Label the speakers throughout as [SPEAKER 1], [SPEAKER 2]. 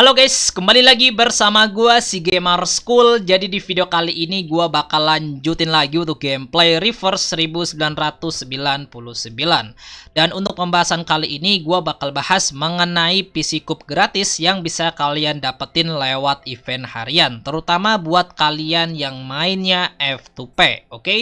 [SPEAKER 1] Halo guys, kembali lagi bersama gue si Gamer School. Jadi di video kali ini gue bakal lanjutin lagi untuk gameplay Reverse 1999. Dan untuk pembahasan kali ini gue bakal bahas mengenai PC Cup gratis yang bisa kalian dapetin lewat event harian, terutama buat kalian yang mainnya F2P, oke? Okay?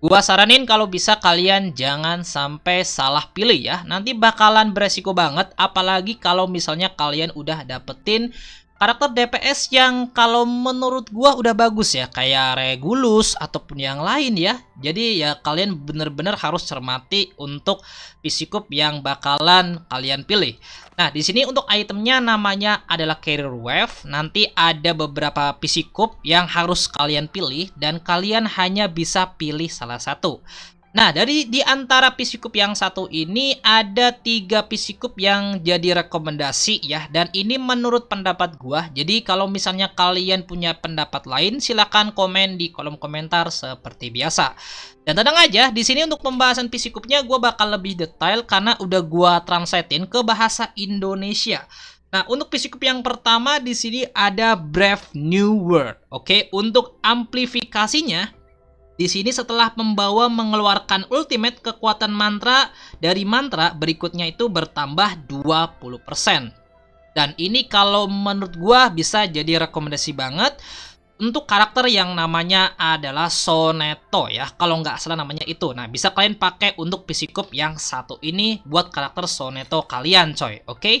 [SPEAKER 1] Gua saranin kalau bisa kalian jangan sampai salah pilih ya. Nanti bakalan beresiko banget apalagi kalau misalnya kalian udah dapetin karakter DPS yang kalau menurut gua udah bagus ya kayak Regulus ataupun yang lain ya jadi ya kalian bener-bener harus cermati untuk fisikup yang bakalan kalian pilih nah di sini untuk itemnya namanya adalah Carrier Wave nanti ada beberapa fisikup yang harus kalian pilih dan kalian hanya bisa pilih salah satu Nah, dari di antara pisikup yang satu ini ada tiga pisikup yang jadi rekomendasi ya. Dan ini menurut pendapat gua. Jadi kalau misalnya kalian punya pendapat lain, silahkan komen di kolom komentar seperti biasa. Dan tenang aja, di sini untuk pembahasan pisikupnya gua bakal lebih detail karena udah gua translatein ke bahasa Indonesia. Nah, untuk psikup yang pertama di sini ada Brave New World. Oke, untuk amplifikasinya di sini setelah membawa mengeluarkan ultimate kekuatan mantra dari mantra berikutnya itu bertambah 20%. Dan ini kalau menurut gua bisa jadi rekomendasi banget untuk karakter yang namanya adalah Soneto ya, kalau nggak salah namanya itu. Nah, bisa kalian pakai untuk psikop yang satu ini buat karakter Soneto kalian, coy. Oke. Okay?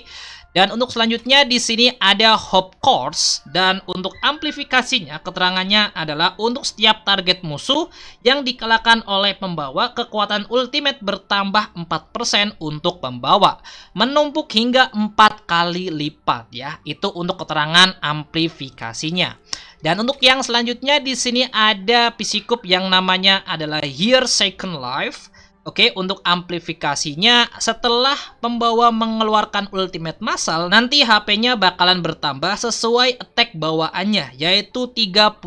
[SPEAKER 1] Dan untuk selanjutnya di sini ada hop Course dan untuk amplifikasinya keterangannya adalah untuk setiap target musuh yang dikalahkan oleh pembawa kekuatan ultimate bertambah 4% untuk pembawa menumpuk hingga 4 kali lipat ya. Itu untuk keterangan amplifikasinya. Dan untuk untuk yang selanjutnya di sini ada Pisikup yang namanya adalah Here Second Life. Oke, untuk amplifikasinya setelah pembawa mengeluarkan ultimate massal, nanti HP-nya bakalan bertambah sesuai attack bawaannya yaitu 32%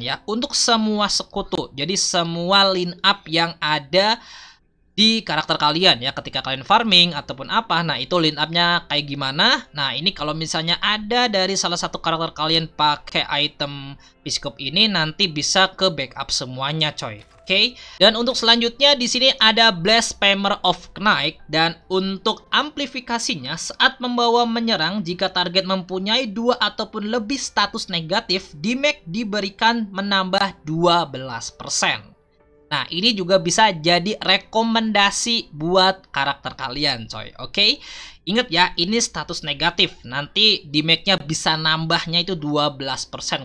[SPEAKER 1] ya untuk semua sekutu. Jadi semua line up yang ada di karakter kalian ya ketika kalian farming ataupun apa nah itu line upnya kayak gimana nah ini kalau misalnya ada dari salah satu karakter kalian pakai item biskop ini nanti bisa ke backup semuanya coy okay? dan untuk selanjutnya di sini ada blast spammer of knight dan untuk amplifikasinya saat membawa menyerang jika target mempunyai dua ataupun lebih status negatif damage diberikan menambah 12% Nah, ini juga bisa jadi rekomendasi buat karakter kalian, coy. Oke? Okay? Ingat ya, ini status negatif. Nanti damage-nya bisa nambahnya itu 12%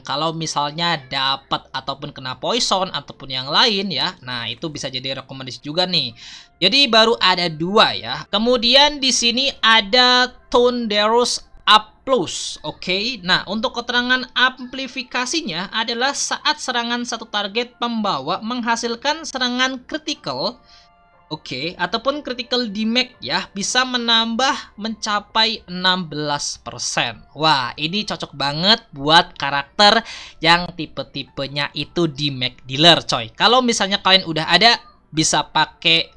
[SPEAKER 1] kalau misalnya dapat ataupun kena poison ataupun yang lain ya. Nah, itu bisa jadi rekomendasi juga nih. Jadi baru ada dua ya. Kemudian di sini ada Thunderous Up plus. Oke, okay? nah untuk keterangan amplifikasinya adalah saat serangan satu target pembawa menghasilkan serangan critical. Oke, okay, ataupun critical damage ya bisa menambah mencapai 16%. Wah, ini cocok banget buat karakter yang tipe-tipenya itu damage dealer, coy. Kalau misalnya kalian udah ada bisa pakai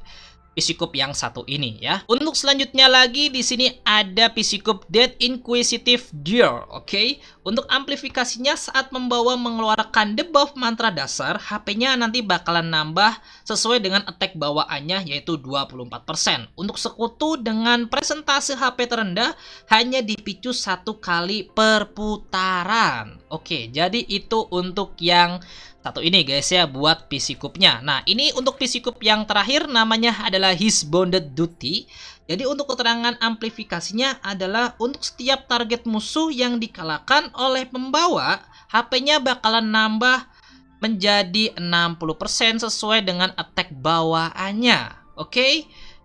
[SPEAKER 1] Pisikup yang satu ini ya. Untuk selanjutnya lagi di sini ada Pisikup Dead Inquisitive Deer, oke? Okay? Untuk amplifikasinya saat membawa mengeluarkan debuff mantra dasar, HP-nya nanti bakalan nambah sesuai dengan attack bawaannya yaitu 24%. Untuk sekutu dengan presentase HP terendah hanya dipicu satu kali perputaran. Oke, okay, jadi itu untuk yang satu ini guys ya buat PC Cube-nya. Nah, ini untuk PC Cube yang terakhir namanya adalah adalah his Bonded duty. Jadi untuk keterangan amplifikasinya adalah untuk setiap target musuh yang dikalahkan oleh pembawa, HP-nya bakalan nambah menjadi 60% sesuai dengan attack bawaannya. Oke? Okay?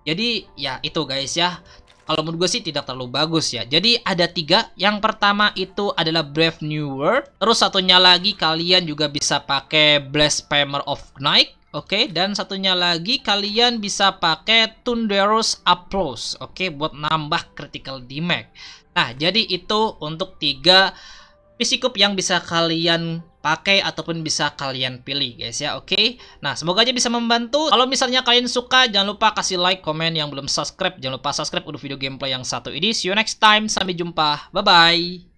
[SPEAKER 1] Jadi ya itu guys ya. Kalau menurut gue sih tidak terlalu bagus ya. Jadi ada tiga. Yang pertama itu adalah Brave New World. Terus satunya lagi kalian juga bisa pakai Blast Spammer of Night. Oke, okay, dan satunya lagi kalian bisa pakai Thunderous Applause, oke, okay, buat nambah critical damage. Nah, jadi itu untuk tiga psikup yang bisa kalian pakai ataupun bisa kalian pilih guys ya, oke. Okay? Nah, semoga aja bisa membantu. Kalau misalnya kalian suka, jangan lupa kasih like, komen yang belum subscribe, jangan lupa subscribe untuk video gameplay yang satu ini. See you next time, sampai jumpa. Bye bye.